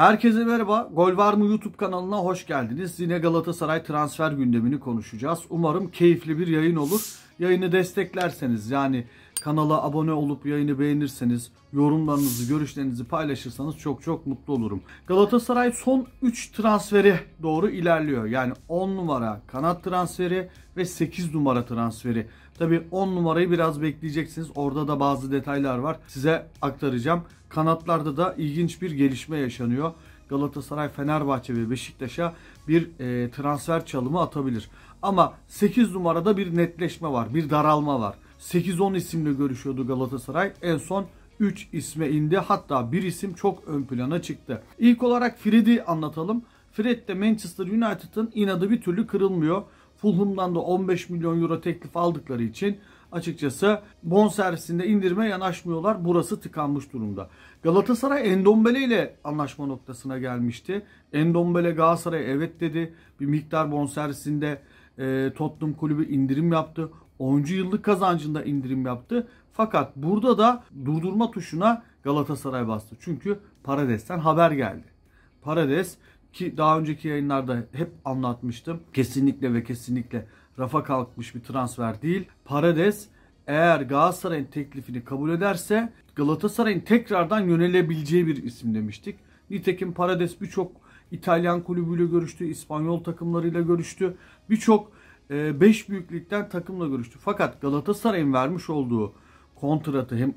Herkese merhaba. Gol var mı YouTube kanalına hoş geldiniz. Yine Galatasaray transfer gündemini konuşacağız. Umarım keyifli bir yayın olur. Yayını desteklerseniz yani kanala abone olup yayını beğenirseniz, yorumlarınızı, görüşlerinizi paylaşırsanız çok çok mutlu olurum. Galatasaray son 3 transferi doğru ilerliyor. Yani 10 numara kanat transferi ve 8 numara transferi. Tabi 10 numarayı biraz bekleyeceksiniz. Orada da bazı detaylar var. Size aktaracağım. Kanatlarda da ilginç bir gelişme yaşanıyor. Galatasaray, Fenerbahçe ve Beşiktaş'a bir e, transfer çalımı atabilir. Ama 8 numarada bir netleşme var, bir daralma var. 8-10 isimle görüşüyordu Galatasaray. En son 3 isme indi. Hatta bir isim çok ön plana çıktı. İlk olarak Fred'i anlatalım. Fred de Manchester United'ın inadı bir türlü kırılmıyor. Fulham'dan da 15 milyon euro teklif aldıkları için açıkçası bon servisinde indirme yanaşmıyorlar. Burası tıkanmış durumda. Galatasaray Endombele ile anlaşma noktasına gelmişti. Endombele Galatasaray evet dedi. Bir miktar bonservisinde e, Tottenham kulübü indirim yaptı. 10. yıllık kazancında indirim yaptı. Fakat burada da durdurma tuşuna Galatasaray bastı. Çünkü Parades'ten haber geldi. Parades ki daha önceki yayınlarda hep anlatmıştım. Kesinlikle ve kesinlikle rafa kalkmış bir transfer değil. Parades eğer Galatasaray'ın teklifini kabul ederse Galatasaray'ın tekrardan yönelebileceği bir isim demiştik. Nitekim Parades birçok İtalyan kulübüyle görüştü, İspanyol takımlarıyla görüştü. Birçok 5 e, büyüklükten takımla görüştü. Fakat Galatasaray'ın vermiş olduğu kontratı hem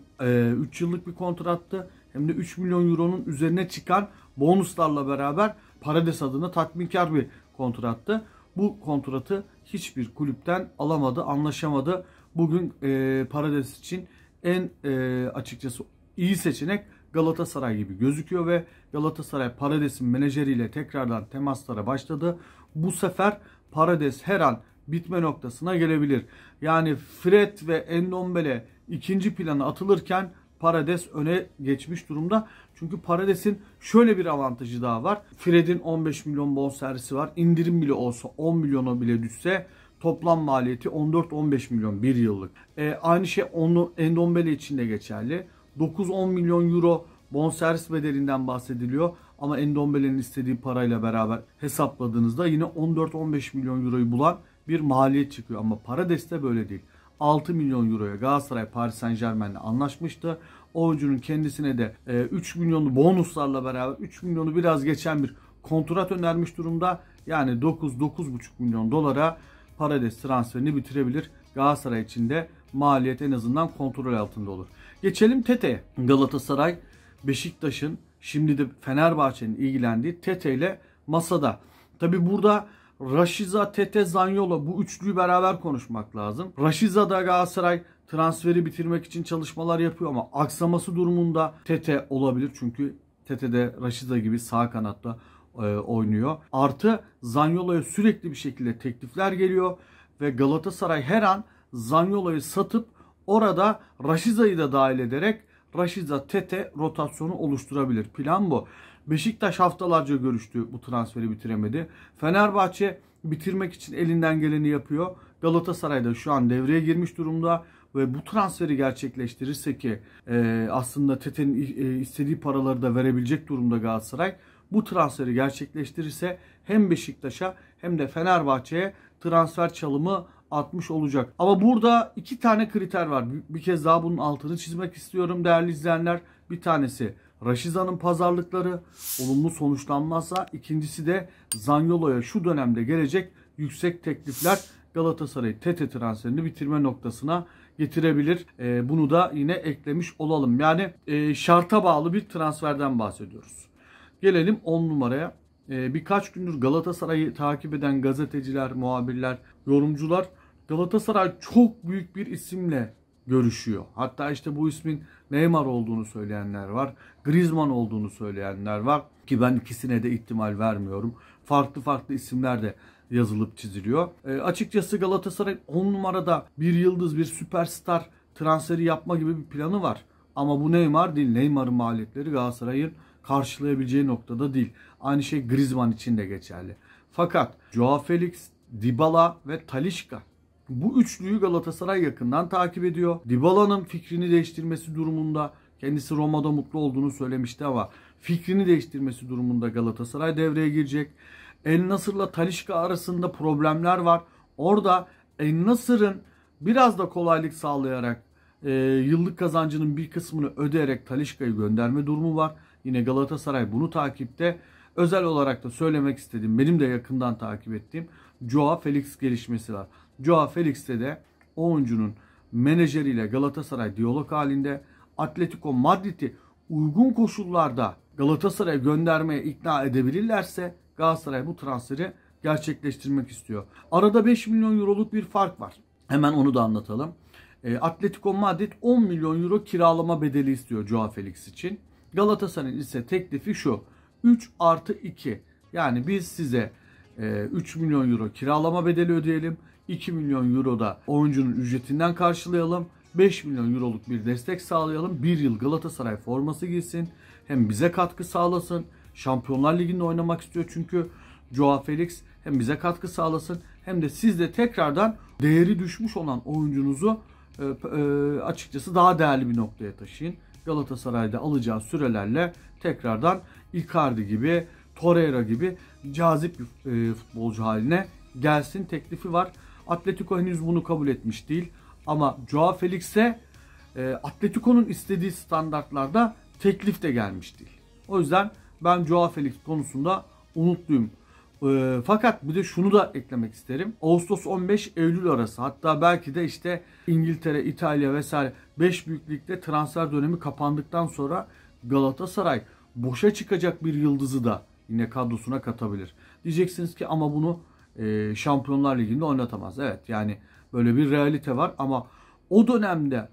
3 e, yıllık bir kontrattı hem de 3 milyon euronun üzerine çıkan bonuslarla beraber Parades adına tatminkar bir kontrattı. Bu kontratı hiçbir kulüpten alamadı, anlaşamadı. Bugün e, Paredes için en e, açıkçası iyi seçenek Galatasaray gibi gözüküyor ve Galatasaray Parades'in menajeriyle tekrardan temaslara başladı. Bu sefer Parades her an bitme noktasına gelebilir. Yani Fred ve Endombele ikinci plana atılırken Parades öne geçmiş durumda. Çünkü Parades'in şöyle bir avantajı daha var. Fred'in 15 milyon bon servisi var. İndirim bile olsa 10 milyona bile düşse toplam maliyeti 14-15 milyon bir yıllık. E, aynı şey onu Endombele için de geçerli. 9-10 milyon euro bon servis bedelinden bahsediliyor. Ama Endombele'nin istediği parayla beraber hesapladığınızda yine 14-15 milyon euroyu bulan bir maliyet çıkıyor. Ama Parades'te böyle değil. 6 milyon euroya Galatasaray Paris Saint Germain'le anlaşmıştı. Oyuncunun kendisine de 3 e, milyonlu bonuslarla beraber 3 milyonu biraz geçen bir kontrat önermiş durumda. Yani 9-9,5 milyon dolara Paredes transferini bitirebilir. Galatasaray için de maliyet en azından kontrol altında olur. Geçelim Tete Galatasaray Beşiktaş'ın şimdi de Fenerbahçe'nin ilgilendiği Tete ile masada. Tabi burada Raşiza, Tete, Zanyolo bu üçlüyü beraber konuşmak lazım. Raşiza da Galatasaray transferi bitirmek için çalışmalar yapıyor ama aksaması durumunda Tete olabilir. Çünkü Tete de Raşiza gibi sağ kanatta e, oynuyor. Artı Zanyolo'ya sürekli bir şekilde teklifler geliyor ve Galatasaray her an Zanyolo'yu satıp orada Rashizayı da dahil ederek Raşiza Tete rotasyonu oluşturabilir. Plan bu. Beşiktaş haftalarca görüştü bu transferi bitiremedi. Fenerbahçe bitirmek için elinden geleni yapıyor. Galatasaray da şu an devreye girmiş durumda ve bu transferi gerçekleştirirse ki e, aslında Tete'nin e, istediği paraları da verebilecek durumda Galatasaray. Bu transferi gerçekleştirirse hem Beşiktaş'a hem de Fenerbahçe'ye transfer çalımı 60 olacak. Ama burada iki tane kriter var. Bir kez daha bunun altını çizmek istiyorum değerli izleyenler. Bir tanesi Raşiza'nın pazarlıkları olumlu sonuçlanmazsa ikincisi de Zanyolo'ya şu dönemde gelecek yüksek teklifler Galatasaray TT transferini bitirme noktasına getirebilir. E, bunu da yine eklemiş olalım. Yani e, şarta bağlı bir transferden bahsediyoruz. Gelelim 10 numaraya. E, birkaç gündür Galatasaray'ı takip eden gazeteciler, muhabirler, yorumcular Galatasaray çok büyük bir isimle görüşüyor. Hatta işte bu ismin Neymar olduğunu söyleyenler var. Griezmann olduğunu söyleyenler var. Ki ben ikisine de ihtimal vermiyorum. Farklı farklı isimler de yazılıp çiziliyor. E, açıkçası Galatasaray 10 numarada bir yıldız, bir süperstar transferi yapma gibi bir planı var. Ama bu Neymar değil. Neymar'ın maliyetleri Galatasaray'ın karşılayabileceği noktada değil. Aynı şey Griezmann için de geçerli. Fakat Joao Felix, Dybala ve Talişka bu üçlüyü Galatasaray yakından takip ediyor. Dybala'nın fikrini değiştirmesi durumunda kendisi Roma'da mutlu olduğunu söylemişti ama fikrini değiştirmesi durumunda Galatasaray devreye girecek. El Nasır'la Talişka arasında problemler var. Orada El Nasır'ın biraz da kolaylık sağlayarak e, yıllık kazancının bir kısmını ödeyerek Talişka'yı gönderme durumu var. Yine Galatasaray bunu takipte. Özel olarak da söylemek istedim. Benim de yakından takip ettiğim Joao Felix gelişmesi var. Joao Felix'te de oyuncunun menajeriyle Galatasaray diyalog halinde Atletico Madrid'i uygun koşullarda Galatasaray'a göndermeye ikna edebilirlerse Galatasaray bu transferi gerçekleştirmek istiyor. Arada 5 milyon euroluk bir fark var. Hemen onu da anlatalım. E, Atletico Madrid 10 milyon euro kiralama bedeli istiyor Joao Felix için. Galatasaray'ın ise teklifi şu. 3 artı 2 yani biz size 3 ee, milyon euro kiralama bedeli ödeyelim. 2 milyon euro da oyuncunun ücretinden karşılayalım. 5 milyon euroluk bir destek sağlayalım. bir yıl Galatasaray forması giysin. Hem bize katkı sağlasın. Şampiyonlar Ligi'nde oynamak istiyor çünkü Joao Felix hem bize katkı sağlasın hem de siz de tekrardan değeri düşmüş olan oyuncunuzu e, e, açıkçası daha değerli bir noktaya taşıyın. Galatasaray'da alacağı sürelerle tekrardan Icardi gibi, Torreira gibi cazip bir e, futbolcu haline gelsin teklifi var. Atletico henüz bunu kabul etmiş değil. Ama Joao Felix'e e, Atletico'nun istediği standartlarda teklif de gelmiş değil. O yüzden ben Joao Felix konusunda umutluyum. E, fakat bir de şunu da eklemek isterim. Ağustos 15 Eylül arası hatta belki de işte İngiltere, İtalya vesaire 5 büyük transfer dönemi kapandıktan sonra Galatasaray boşa çıkacak bir yıldızı da yine kadrosuna katabilir. Diyeceksiniz ki ama bunu e, Şampiyonlar Ligi'nde oynatamaz. Evet yani böyle bir realite var ama o dönemde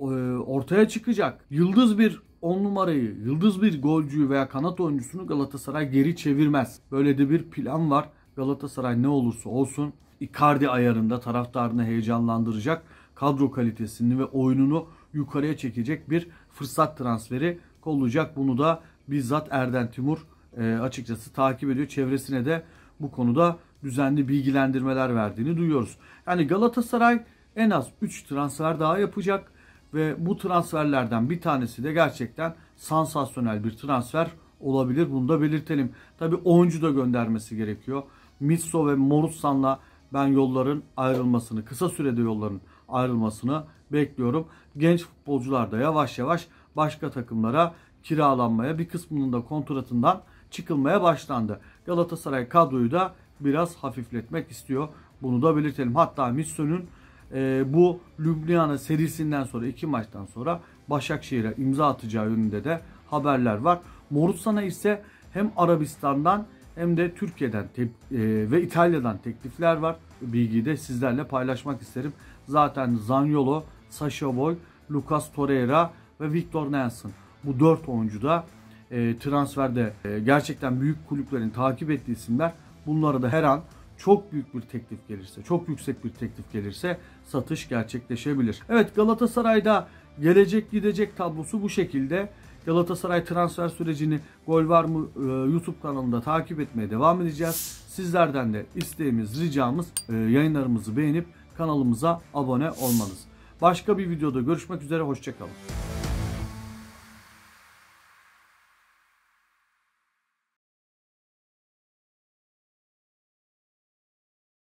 e, ortaya çıkacak yıldız bir 10 numarayı, yıldız bir golcüyü veya kanat oyuncusunu Galatasaray geri çevirmez. Böyle de bir plan var. Galatasaray ne olursa olsun Icardi ayarında taraftarını heyecanlandıracak, kadro kalitesini ve oyununu yukarıya çekecek bir fırsat transferi olacak. Bunu da bizzat Erden Timur e, açıkçası takip ediyor. Çevresine de bu konuda düzenli bilgilendirmeler verdiğini duyuyoruz. Yani Galatasaray en az 3 transfer daha yapacak ve bu transferlerden bir tanesi de gerçekten sansasyonel bir transfer olabilir. Bunu da belirtelim. Tabi oyuncu da göndermesi gerekiyor. Mitso ve Morutsan'la ben yolların ayrılmasını, kısa sürede yolların ayrılmasını bekliyorum. Genç futbolcular da yavaş yavaş başka takımlara kiralanmaya bir kısmının da kontratından çıkılmaya başlandı. Galatasaray kadroyu da biraz hafifletmek istiyor. Bunu da belirtelim. Hatta Misson'un e, bu Lübnan'ın serisinden sonra iki maçtan sonra Başakşehir'e imza atacağı yönünde de haberler var. Morutsan'a ise hem Arabistan'dan hem de Türkiye'den e, ve İtalya'dan teklifler var. Bilgiyi de sizlerle paylaşmak isterim. Zaten Zaniolo, Sasha Boy, Lucas Torreira ve Victor Nelson bu dört oyuncu da e, transferde e, gerçekten büyük kulüplerin takip ettiği isimler. Bunlara da her an çok büyük bir teklif gelirse, çok yüksek bir teklif gelirse satış gerçekleşebilir. Evet Galatasaray'da gelecek gidecek tablosu bu şekilde. Galatasaray transfer sürecini Gol Var mı e, YouTube kanalında takip etmeye devam edeceğiz. Sizlerden de isteğimiz, ricamız e, yayınlarımızı beğenip kanalımıza abone olmanız. Başka bir videoda görüşmek üzere, hoşçakalın.